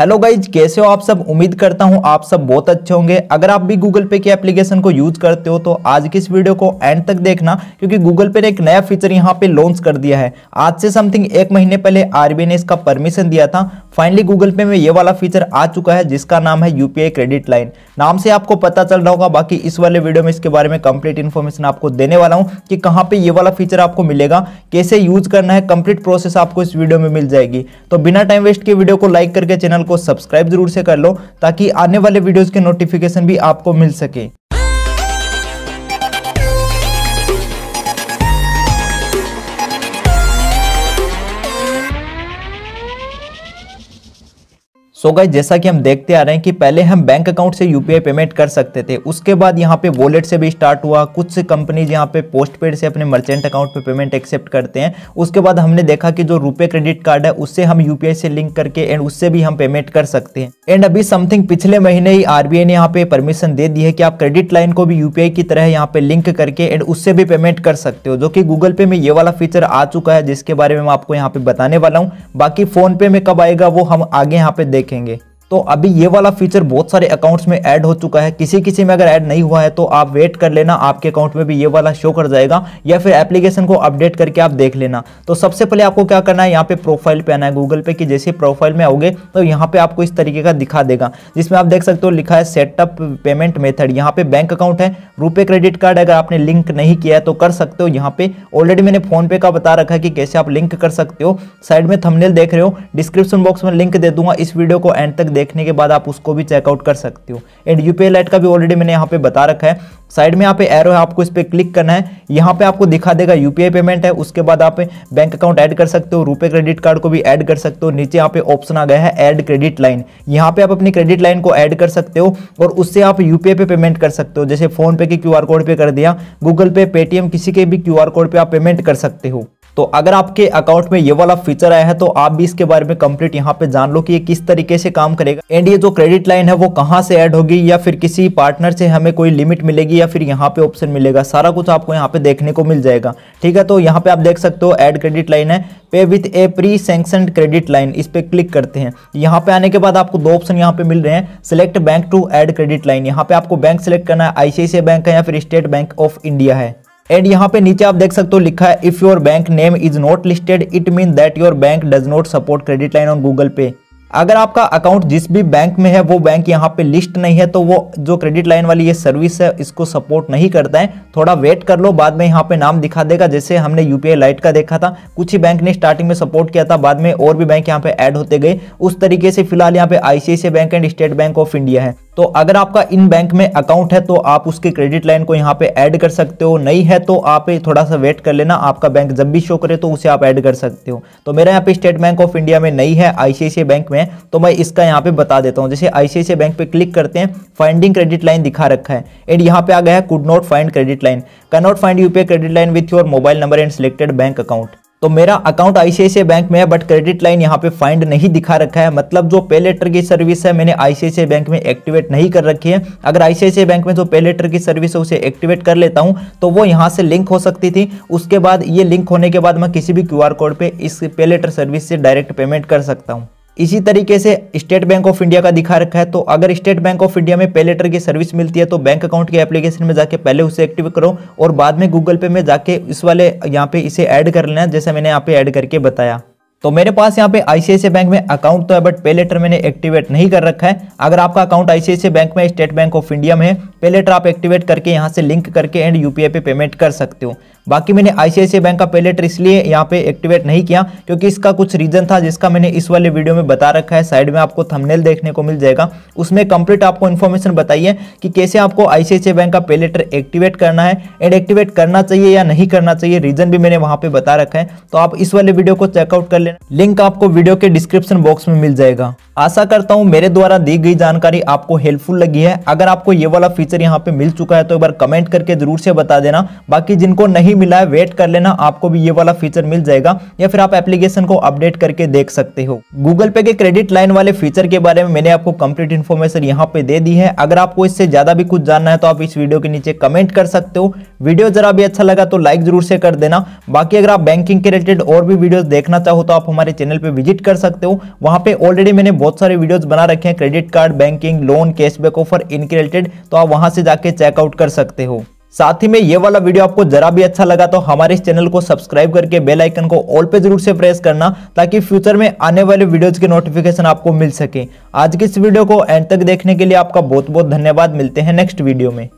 hello guys कैसे हो आप सब उम्मीद करता हूँ आप सब बहुत अच्छे होंगे अगर आप भी गूगल पे की एप्लीकेशन को यूज करते हो तो आज की इस वीडियो को एंड तक देखना क्योंकि गूगल पे ने एक नया फीचर यहाँ पे लॉन्च कर दिया है आज से समथिंग एक महीने पहले आरबीआई ने इसका परमिशन दिया था फाइनली गूगल पे में ये वाला फीचर आ चुका है जिसका नाम है यूपीआई क्रेडिट लाइन नाम से आपको पता चल रहा होगा बाकी इस वाले वीडियो में इसके बारे में कंप्लीट इन्फॉर्मेशन आपको देने वाला हूँ कि कहाँ पे ये वाला फीचर आपको मिलेगा कैसे यूज करना है कंप्लीट प्रोसेस आपको इस वीडियो में मिल जाएगी तो बिना टाइम वेस्ट के वीडियो को लाइक करके चैनल को सब्सक्राइब जरूर से कर लो ताकि आने वाले वीडियोज़ के नोटिफिकेशन भी आपको मिल सके सो so गाइज जैसा कि हम देखते आ रहे हैं कि पहले हम बैंक अकाउंट से यूपीआई पेमेंट कर सकते थे उसके बाद यहाँ पे वॉलेट से भी स्टार्ट हुआ कुछ कंपनीज यहाँ पे पोस्ट पेड से अपने मर्चेंट अकाउंट पे पेमेंट एक्सेप्ट करते हैं उसके बाद हमने देखा कि जो रुपए क्रेडिट कार्ड है उससे हम यूपीआई से लिंक करके एंड उससे भी हम पेमेंट कर सकते हैं एंड अभी समथिंग पिछले महीने ही आरबीआई ने यहाँ पे परमिशन दे दी है कि आप क्रेडिट लाइन को भी यूपीआई की तरह यहाँ पे लिंक करके एंड उससे भी पेमेंट कर सकते हो जो कि गूगल पे में ये वाला फीचर आ चुका है जिसके बारे में मैं आपको यहाँ पे बताने वाला हूँ बाकी फोन पे में कब आएगा वो हम आगे यहाँ पे देख देखेंगे तो अभी ये वाला फीचर बहुत सारे अकाउंट्स में ऐड हो चुका है किसी किसी में अगर ऐड नहीं हुआ है तो आप वेट कर लेना आपके अकाउंट में भी ये वाला शो कर जाएगा या फिर एप्लीकेशन को अपडेट करके आप देख लेना तो सबसे पहले आपको क्या करना है यहाँ पे प्रोफाइल पे आना है गूगल पे कि जैसे प्रोफाइल में आओगे तो यहाँ पे आपको इस तरीके का दिखा देगा जिसमें आप देख सकते हो लिखा है सेटअप पेमेंट मेथड यहाँ पे बैंक अकाउंट है रुपये क्रेडिट कार्ड अगर आपने लिंक नहीं किया है तो कर सकते हो यहाँ पे ऑलरेडी मैंने फोनपे का बता रखा है कि कैसे आप लिंक कर सकते हो साइड में थमनेल देख रहे हो डिस्क्रिप्शन बॉक्स में लिंक दे दूंगा इस वीडियो को एंड तक देखने के बाद आप उसको भी चेकआउट कर सकते हो एंड यू लाइट का भी ऑलरेडी मैंने यहाँ पे बता रखा है साइड में यहाँ पे एरो है आपको इस पर क्लिक करना है यहाँ पे आपको दिखा देगा यू पेमेंट है उसके बाद आप बैंक अकाउंट ऐड कर सकते हो रुपए क्रेडिट कार्ड को भी ऐड कर सकते हो नीचे यहाँ पे ऑप्शन आ गया है ऐड क्रेडिट लाइन यहाँ पे आप अपनी क्रेडिट लाइन को ऐड कर सकते हो और उससे आप यू पे पेमेंट कर सकते हो जैसे फोन पे के क्यू कोड पे कर दिया गूगल पे पेटीएम किसी के भी क्यू कोड पे आप पेमेंट कर सकते हो तो अगर आपके अकाउंट में ये वाला फीचर आया है तो आप भी इसके बारे में कंप्लीट यहाँ पे जान लो कि ये किस तरीके से काम करेगा एंड ये जो क्रेडिट लाइन है वो कहाँ से ऐड होगी या फिर किसी पार्टनर से हमें कोई लिमिट मिलेगी या फिर यहाँ पे ऑप्शन मिलेगा सारा कुछ आपको यहाँ पे देखने को मिल जाएगा ठीक है तो यहाँ पे आप देख सकते हो एड क्रेडिट लाइन है pay with a pre sanction credit line इस पर क्लिक करते हैं यहाँ पे आने के बाद आपको दो ऑप्शन यहाँ पे मिल रहे हैं select bank to add credit line यहाँ पे आपको बैंक सेलेक्ट करना है आईसीआईसी बैंक है या फिर स्टेट बैंक ऑफ इंडिया है एंड यहाँ पे नीचे आप देख सकते हो लिखा है if your bank name is not listed it mean that your bank does not support credit line on Google Pay अगर आपका अकाउंट जिस भी बैंक में है वो बैंक यहाँ पे लिस्ट नहीं है तो वो जो क्रेडिट लाइन वाली ये सर्विस है इसको सपोर्ट नहीं करता है थोड़ा वेट कर लो बाद में यहाँ पे नाम दिखा देगा जैसे हमने यूपीआई लाइट का देखा था कुछ ही बैंक ने स्टार्टिंग में सपोर्ट किया था बाद में और भी बैंक यहाँ पे ऐड होते गए उस तरीके से फिलहाल यहाँ पे I bank and State Bank of India है तो अगर आपका इन बैंक में अकाउंट है तो आप उसके क्रेडिट लाइन को यहाँ पे ऐड कर सकते हो नहीं है तो आप थोड़ा सा वेट कर लेना आपका बैंक जब भी शो करे तो उसे आप ऐड कर सकते हो तो मेरा यहाँ पे स्टेट बैंक ऑफ इंडिया में नहीं है आईसीआईसी बैंक में तो मैं इसका यहाँ पे बता देता हूँ जैसे आईसीआईसी बैंक पे क्लिक करते हैं फाइंडिंग क्रेडिट लाइन दिखा रखा है एंड यहाँ पे आ गया है could not find credit line cannot find UPI credit line with your mobile number and selected bank account तो मेरा अकाउंट आईसीआईसीआई बैंक में है बट क्रेडिट लाइन यहाँ पे फाइंड नहीं दिखा रखा है मतलब जो पे लेटर की सर्विस है मैंने आईसीआईसीआई बैंक में एक्टिवेट नहीं कर रखी है अगर आईसीआईसीआई बैंक में जो पे लेटर की सर्विस है उसे एक्टिवेट कर लेता हूँ तो वो यहाँ से लिंक हो सकती थी उसके बाद ये लिंक होने के बाद मैं किसी भी क्यू कोड पर इस पे लेटर सर्विस से डायरेक्ट पेमेंट कर सकता हूँ इसी तरीके से स्टेट बैंक ऑफ इंडिया का दिखा रखा है तो अगर स्टेट बैंक ऑफ इंडिया में पेलेटर की सर्विस मिलती है तो बैंक अकाउंट के एप्लीकेशन में जाके पहले उसे एक्टिव करो और बाद में गूगल पे में जाके इस वाले यहाँ पे इसे ऐड कर लेना जैसे मैंने यहाँ पे ऐड करके बताया तो मेरे पास यहाँ पे आईसीआईसी बैंक में अकाउंट तो है बट पे लेटर मैंने एक्टिवेट नहीं कर रखा है अगर आपका अकाउंट आईसीआईसी बैंक में स्टेट बैंक ऑफ इंडिया में है पे लेटर आप एक्टिवेट करके यहाँ से लिंक करके एंड यूपीआई पे पेमेंट कर सकते हो बाकी मैंने आईसीआईसी बैंक का पे लेटर इसलिए यहाँ पे एक्टिवेट नहीं किया क्योंकि इसका कुछ रीजन था जिसका मैंने इस वाले वीडियो में बता रखा है साइड में आपको थमनेल देखने को मिल जाएगा उसमें कंप्लीट आपको इन्फॉर्मेशन बताइए कि कैसे आपको आईसीआईसी बैंक का पे लेटर एक्टिवेट करना है एंड एक्टिवेट करना चाहिए या नहीं करना चाहिए रीजन भी मैंने वहाँ पर बता रखा है तो आप इस वाले वीडियो को चेकआउट कर लेना लिंक आपको वीडियो के डिस्क्रिप्शन बॉक्स में मिल जाएगा आशा करता हूँ मेरे द्वारा दी गई जानकारी आपको हेल्पफुल लगी है अगर आपको ये वाला फीचर यहाँ पे मिल चुका है तो एक बार कमेंट करके जरूर से बता देना बाकी जिनको नहीं मिला है वेट कर लेना आपको भी ये वाला फीचर मिल जाएगा या फिर आप एप्लीकेशन को अपडेट करके देख सकते हो गूगल पे के क्रेडिट लाइन वाले फीचर के बारे में मैंने आपको कम्प्लीट इन्फॉर्मेशन यहाँ पे दे दी है अगर आपको इससे ज्यादा भी कुछ जानना है तो आप इस वीडियो के नीचे कमेंट कर सकते हो वीडियो जरा भी अच्छा लगा तो लाइक जरूर से कर देना बाकी अगर आप बैंकिंग के रिलेटेड और भी वीडियो देखना चाहो तो आप आप हमारे चैनल पे विजिट कर सकते हो वहां पे ऑलरेडी मैंने बहुत सारे वीडियोस बना रखे हैं credit card banking loan cashback offer इनके रिलेटेड तो आप वहां से जाके चेकआउट कर सकते हो साथ ही में ये वाला वीडियो आपको जरा भी अच्छा लगा तो हमारे इस चैनल को सब्सक्राइब करके बेल आइकन को ऑल पे जरूर से प्रेस करना ताकि फ्यूचर में आने वाले वीडियोस के नोटिफिकेशन आपको मिल सके आज के इस वीडियो को एंड तक देखने के लिए आपका बहुत बहुत धन्यवाद मिलते हैं नेक्स्ट वीडियो में